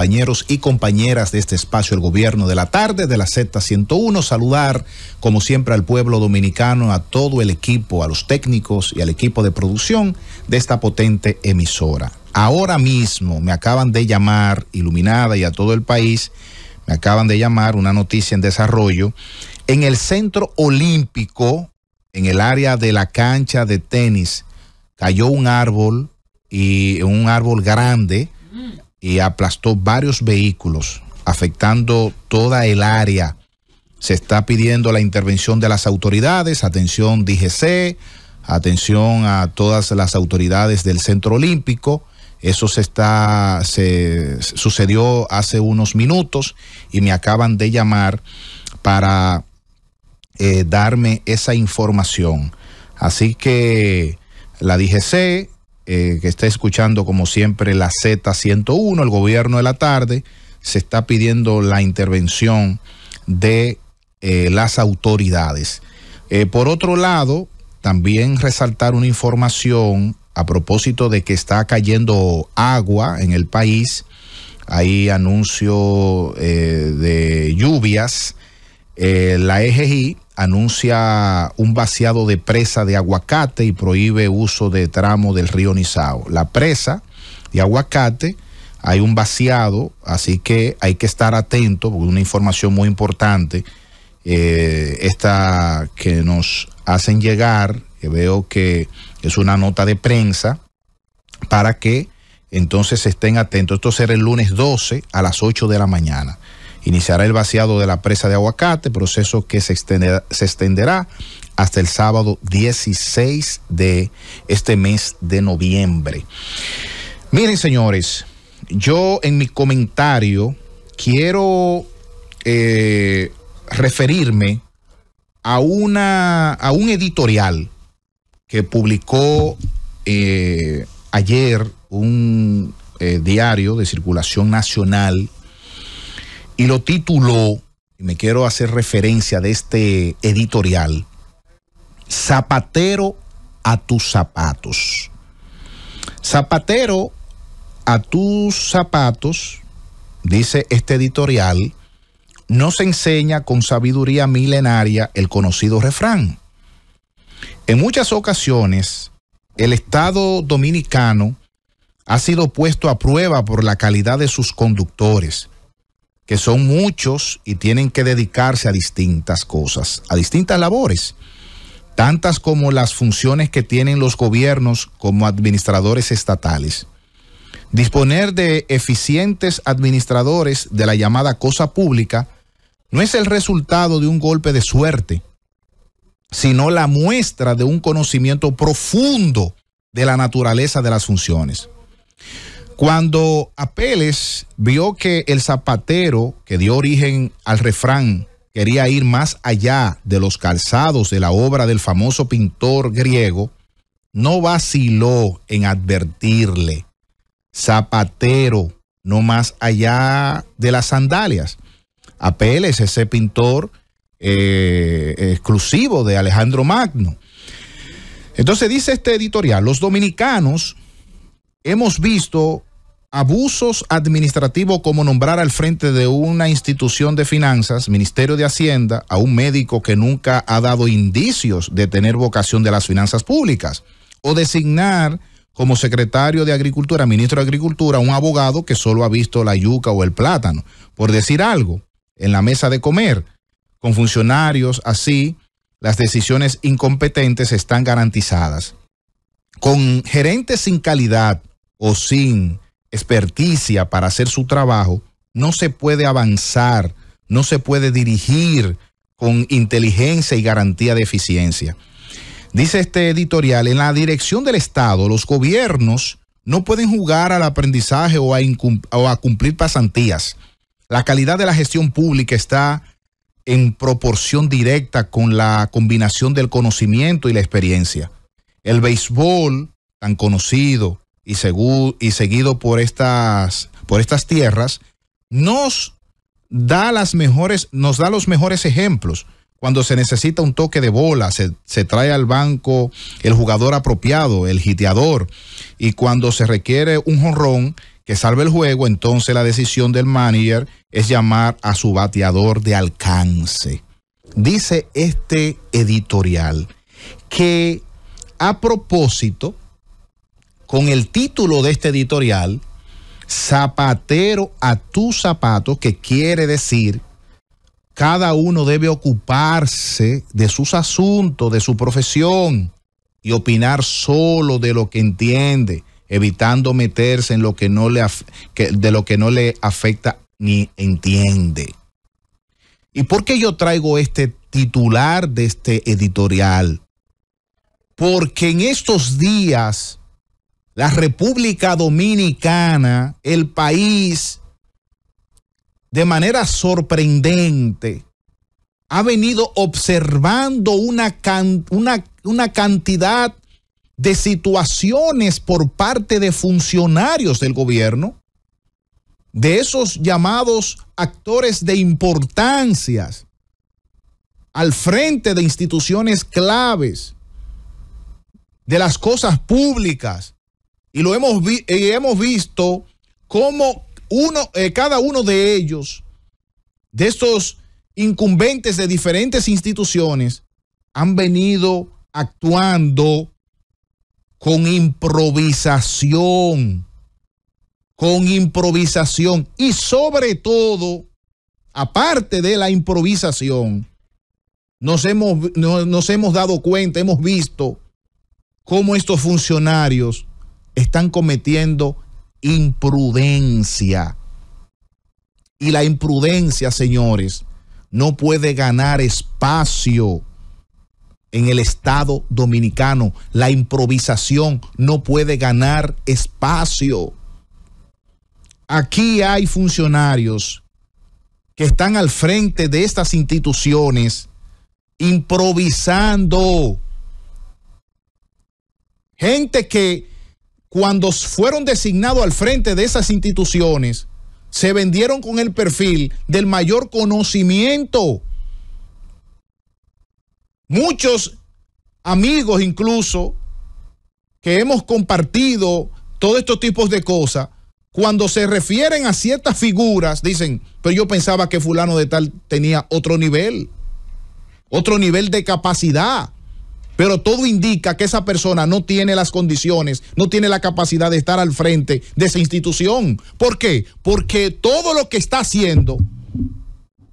compañeros y compañeras de este espacio El Gobierno de la Tarde de la Z101. Saludar, como siempre, al pueblo dominicano, a todo el equipo, a los técnicos y al equipo de producción de esta potente emisora. Ahora mismo me acaban de llamar, Iluminada y a todo el país, me acaban de llamar una noticia en desarrollo. En el Centro Olímpico, en el área de la cancha de tenis, cayó un árbol y un árbol grande y aplastó varios vehículos, afectando toda el área. Se está pidiendo la intervención de las autoridades, atención DGC, atención a todas las autoridades del Centro Olímpico. Eso se está se sucedió hace unos minutos y me acaban de llamar para eh, darme esa información. Así que la DGC eh, que está escuchando como siempre la Z101, el gobierno de la tarde, se está pidiendo la intervención de eh, las autoridades. Eh, por otro lado, también resaltar una información a propósito de que está cayendo agua en el país. Hay anuncio de lluvias. la EGI anuncia un vaciado de presa de aguacate y prohíbe uso de tramo del río Nizao. La presa de aguacate, hay un vaciado, así que hay que estar atento, porque una información muy importante, eh, esta que nos hacen llegar, que veo que es una nota de prensa, para que entonces estén atentos. Esto será el lunes 12 a las 8 de la mañana. Iniciará el vaciado de la presa de Aguacate, proceso que se extenderá, hasta el sábado 16 de este mes de noviembre. Miren, señores, yo en mi comentario quiero eh, referirme a, una, a un editorial que publicó eh, ayer un eh, diario de circulación nacional y lo tituló, y me quiero hacer referencia de este editorial, Zapatero a tus zapatos. Zapatero a tus zapatos, dice este editorial, no se enseña con sabiduría milenaria el conocido refrán. En muchas ocasiones, el Estado dominicano ha sido puesto a prueba por la calidad de sus conductores, que son muchos y tienen que dedicarse a distintas cosas, a distintas labores, tantas como las funciones que tienen los gobiernos como administradores estatales. Disponer de eficientes administradores de la llamada cosa pública no es el resultado de un golpe de suerte, sino la muestra de un conocimiento profundo de la naturaleza de las funciones. Cuando Apeles vio que el zapatero que dio origen al refrán quería ir más allá de los calzados de la obra del famoso pintor griego, no vaciló en advertirle, zapatero, no más allá de las sandalias. Apeles, ese pintor eh, exclusivo de Alejandro Magno. Entonces dice este editorial, los dominicanos hemos visto abusos administrativos como nombrar al frente de una institución de finanzas, Ministerio de Hacienda, a un médico que nunca ha dado indicios de tener vocación de las finanzas públicas, o designar como secretario de Agricultura, ministro de Agricultura, un abogado que solo ha visto la yuca o el plátano, por decir algo, en la mesa de comer, con funcionarios así, las decisiones incompetentes están garantizadas. Con gerentes sin calidad o sin experticia para hacer su trabajo, no se puede avanzar, no se puede dirigir con inteligencia y garantía de eficiencia. Dice este editorial, en la dirección del Estado, los gobiernos no pueden jugar al aprendizaje o a, cumplir pasantías. La calidad de la gestión pública está en proporción directa con la combinación del conocimiento y la experiencia. El béisbol, tan conocido, y, y seguido por estas, por estas tierras, nos da, las mejores, nos da los mejores ejemplos. Cuando se necesita un toque de bola, se, trae al banco el jugador apropiado, el giteador. Y cuando se requiere un jonrón que salve el juego, entonces la decisión del manager es llamar a su bateador de alcance. Dice este editorial que a propósito con el título de este editorial, Zapatero a tus zapatos, que quiere decir, cada uno debe ocuparse de sus asuntos, de su profesión y opinar solo de lo que entiende, evitando meterse en lo que no le, de lo que no le afecta ni entiende. ¿Y por qué yo traigo este titular de este editorial? Porque en estos días la República Dominicana, el país, de manera sorprendente, ha venido observando una, una, cantidad de situaciones por parte de funcionarios del gobierno, de esos llamados actores de importancias al frente de instituciones claves, de las cosas públicas, y lo hemos, eh, hemos visto cómo uno, eh, cada uno de ellos, de estos incumbentes de diferentes instituciones, han venido actuando con improvisación, con improvisación y sobre todo, aparte de la improvisación, nos hemos, nos hemos dado cuenta, hemos visto cómo estos funcionarios están cometiendo imprudencia. Y la imprudencia, señores, no puede ganar espacio en el Estado dominicano. La improvisación no puede ganar espacio. Aquí hay funcionarios que están al frente de estas instituciones improvisando. Gente que cuando fueron designados al frente de esas instituciones, se vendieron con el perfil del mayor conocimiento. Muchos amigos incluso que hemos compartido todos estos tipos de cosas, cuando se refieren a ciertas figuras, dicen, pero yo pensaba que fulano de tal tenía otro nivel, otro nivel de capacidad pero todo indica que esa persona no tiene las condiciones, no tiene la capacidad de estar al frente de esa institución. ¿Por qué? Porque todo lo que está haciendo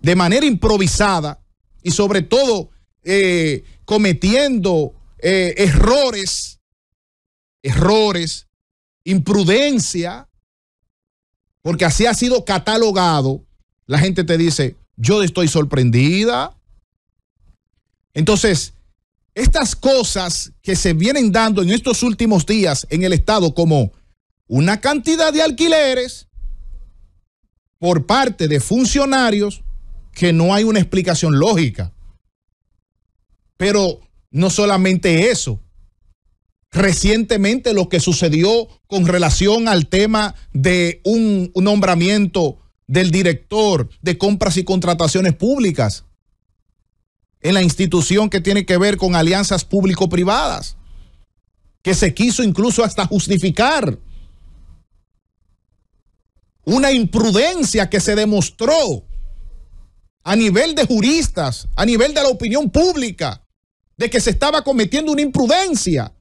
de manera improvisada y sobre todo eh, cometiendo eh, errores, errores, imprudencia, porque así ha sido catalogado, la gente te dice, yo estoy sorprendida. Entonces, estas cosas que se vienen dando en estos últimos días en el Estado como una cantidad de alquileres por parte de funcionarios que no hay una explicación lógica. Pero no solamente eso. Recientemente lo que sucedió con relación al tema de un, nombramiento del director de compras y contrataciones públicas en la institución que tiene que ver con alianzas público-privadas, que se quiso incluso hasta justificar una imprudencia que se demostró a nivel de juristas, a nivel de la opinión pública, de que se estaba cometiendo una imprudencia.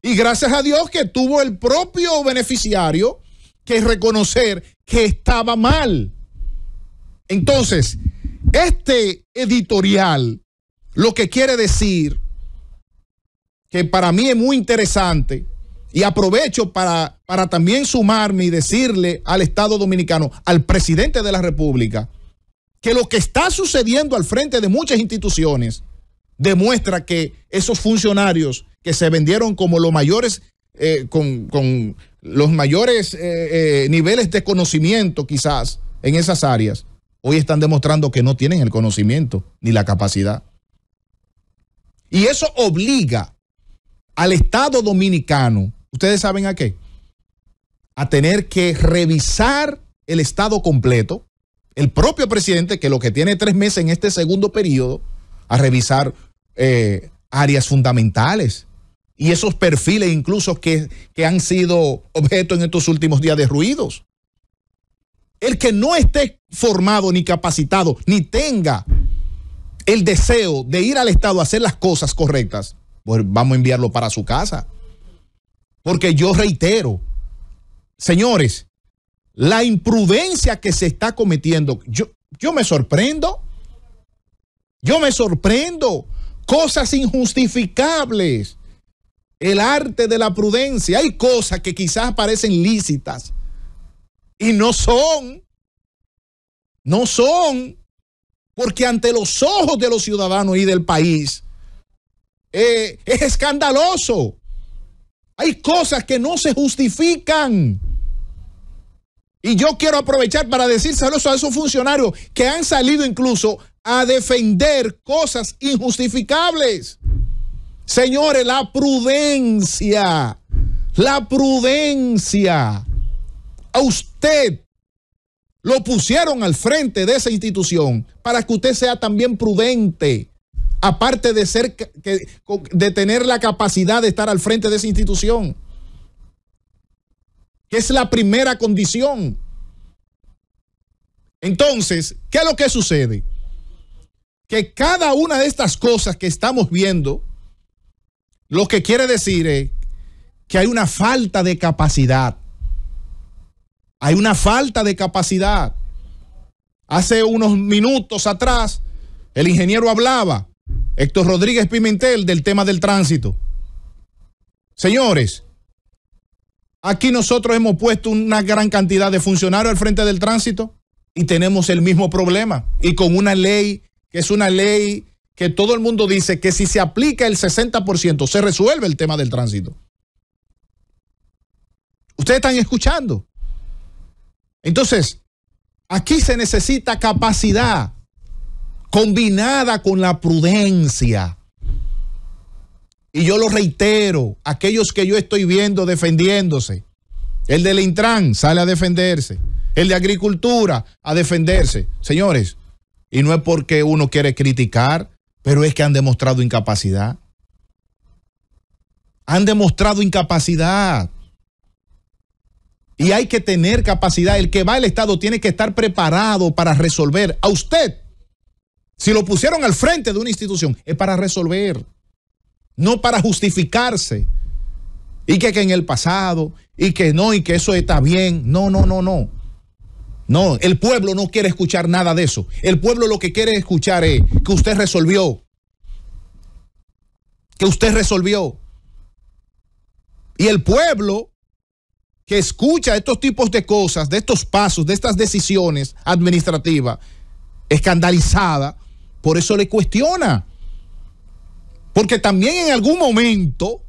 Y gracias a Dios que tuvo el propio beneficiario que reconocer que estaba mal. Entonces, este editorial lo que quiere decir, que para mí es muy interesante, y aprovecho para, también sumarme y decirle al Estado Dominicano, al presidente de la República, que lo que está sucediendo al frente de muchas instituciones demuestra que esos funcionarios que se vendieron como los mayores, eh, con, los mayores eh, eh, niveles de conocimiento quizás en esas áreas, hoy están demostrando que no tienen el conocimiento ni la capacidad. Y eso obliga al Estado dominicano, ustedes saben a qué, a tener que revisar el Estado completo, el propio presidente, que lo que tiene tres meses en este segundo periodo, a revisar eh, áreas fundamentales y esos perfiles incluso que, que han sido objeto en estos últimos días de ruidos. El que no esté formado ni capacitado, ni tenga el deseo de ir al Estado a hacer las cosas correctas, pues vamos a enviarlo para su casa. Porque yo reitero, señores, la imprudencia que se está cometiendo, yo, yo me sorprendo, yo me sorprendo, cosas injustificables, el arte de la prudencia, hay cosas que quizás parecen lícitas y no son, no son, porque ante los ojos de los ciudadanos y del país eh, es escandaloso. Hay cosas que no se justifican. Y yo quiero aprovechar para decir saludos a esos funcionarios que han salido incluso a defender cosas injustificables. Señores, la prudencia, la prudencia. A usted lo pusieron al frente de esa institución para que usted sea también prudente, aparte de, ser, que de tener la capacidad de estar al frente de esa institución, que es la primera condición. Entonces, ¿qué es lo que sucede? Que cada una de estas cosas que estamos viendo, lo que quiere decir es que hay una falta de capacidad hay una falta de capacidad. Hace unos minutos atrás, el ingeniero hablaba, Héctor Rodríguez Pimentel, del tema del tránsito. Señores, aquí nosotros hemos puesto una gran cantidad de funcionarios al frente del tránsito y tenemos el mismo problema. Y con una ley que es una ley que todo el mundo dice que si se aplica el 60% se resuelve el tema del tránsito. Ustedes están escuchando. Entonces, aquí se necesita capacidad combinada con la prudencia. Y yo lo reitero, aquellos que yo estoy viendo defendiéndose, el del Intran sale a defenderse, el de Agricultura a defenderse, señores, y no es porque uno quiere criticar, pero es que han demostrado incapacidad. Han demostrado incapacidad. Y hay que tener capacidad. El que va al Estado tiene que estar preparado para resolver. A usted, si lo pusieron al frente de una institución, es para resolver, no para justificarse. Y que, en el pasado, y que no, y que eso está bien. No, no, no, no. No, el pueblo no quiere escuchar nada de eso. El pueblo lo que quiere escuchar es que usted resolvió. Que usted resolvió. Y el pueblo que escucha estos tipos de cosas, de estos pasos, de estas decisiones administrativas, escandalizada, por eso le cuestiona. Porque también en algún momento,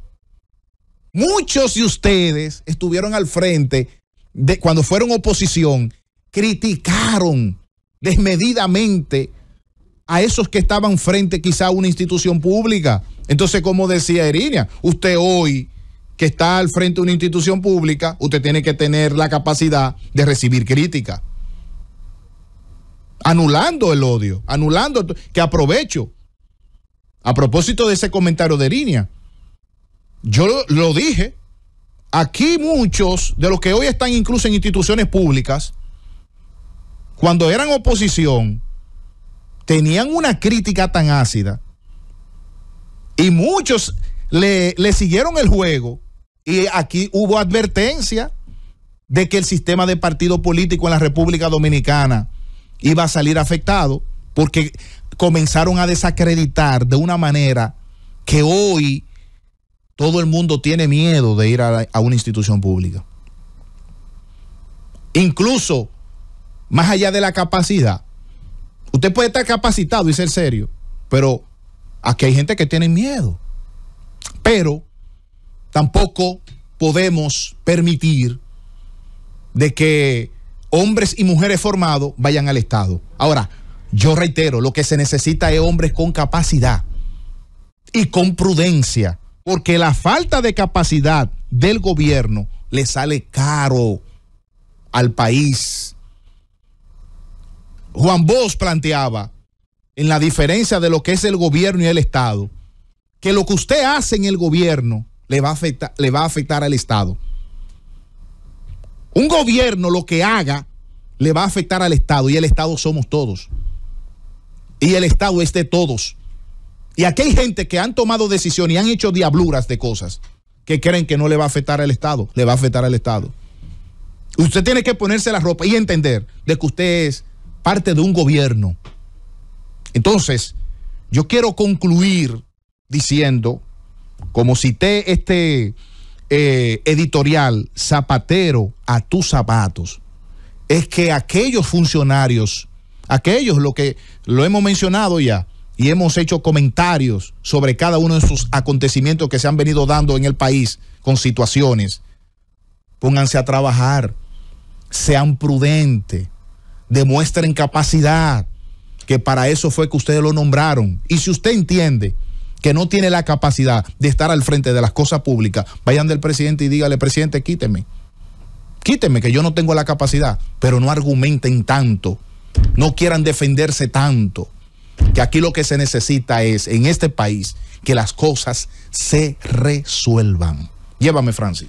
muchos de ustedes estuvieron al frente de cuando fueron oposición, criticaron desmedidamente a esos que estaban frente quizá a una institución pública. Entonces, como decía Erinia, usted hoy que está al frente de una institución pública, usted tiene que tener la capacidad de recibir crítica. Anulando el odio, anulando, que aprovecho. A propósito de ese comentario de línea, yo lo, dije, aquí muchos de los que hoy están incluso en instituciones públicas, cuando eran oposición, tenían una crítica tan ácida y muchos le, siguieron el juego y aquí hubo advertencia de que el sistema de partido político en la República Dominicana iba a salir afectado porque comenzaron a desacreditar de una manera que hoy todo el mundo tiene miedo de ir a, a una institución pública. Incluso, más allá de la capacidad, usted puede estar capacitado y ser serio, pero aquí hay gente que tiene miedo. Pero tampoco podemos permitir de que hombres y mujeres formados vayan al Estado. Ahora, yo reitero, lo que se necesita es hombres con capacidad y con prudencia, porque la falta de capacidad del gobierno le sale caro al país. Juan Bosch planteaba en la diferencia de lo que es el gobierno y el Estado que lo que usted hace en el gobierno le va a afectar, le va a afectar al Estado. Un gobierno lo que haga le va a afectar al Estado y el Estado somos todos. Y el Estado es de todos. Y aquí hay gente que han tomado decisiones y han hecho diabluras de cosas que creen que no le va a afectar al Estado, le va a afectar al Estado. Usted tiene que ponerse la ropa y entender de que usted es parte de un gobierno. Entonces, yo quiero concluir diciendo, como cité este eh, editorial, zapatero a tus zapatos, es que aquellos funcionarios, aquellos lo que lo hemos mencionado ya y hemos hecho comentarios sobre cada uno de sus acontecimientos que se han venido dando en el país con situaciones, pónganse a trabajar, sean prudentes, demuestren capacidad, que para eso fue que ustedes lo nombraron. Y si usted entiende que no tiene la capacidad de estar al frente de las cosas públicas, vayan del presidente y dígale, presidente, quíteme. Quíteme, que yo no tengo la capacidad, pero no argumenten tanto, no quieran defenderse tanto, que aquí lo que se necesita es, en este país, que las cosas se resuelvan. Llévame, Francis.